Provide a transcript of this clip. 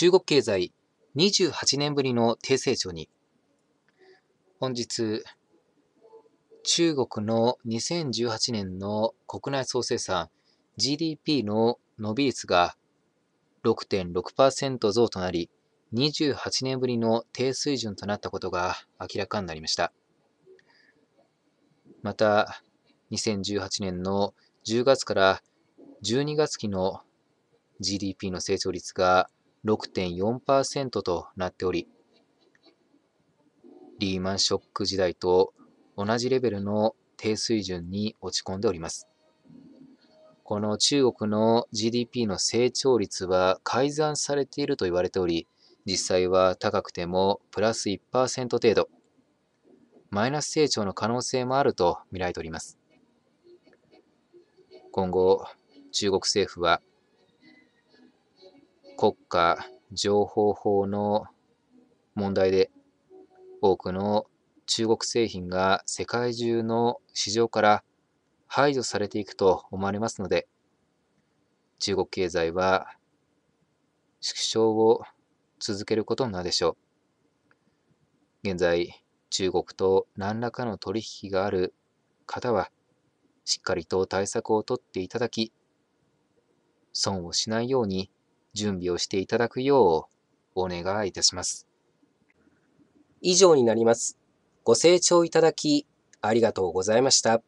中国経済28年ぶりの低成長に本日中国の2018年の国内総生産 GDP の伸び率が6.6%増となり28年ぶりの低水準となったことが明らかになりましたまた2018年の10月から12月期の GDP の成長率が6.4%となっており、リーマンショック時代と同じレベルの低水準に落ち込んでおります。この中国の GDP の成長率は改ざんされていると言われており、実際は高くてもプラス1%程度、マイナス成長の可能性もあると見られております。今後、中国政府は国家情報法の問題で多くの中国製品が世界中の市場から排除されていくと思われますので中国経済は縮小を続けることになるでしょう現在中国と何らかの取引がある方はしっかりと対策をとっていただき損をしないように準備をしていただくようお願いいたします。以上になります。ご清聴いただきありがとうございました。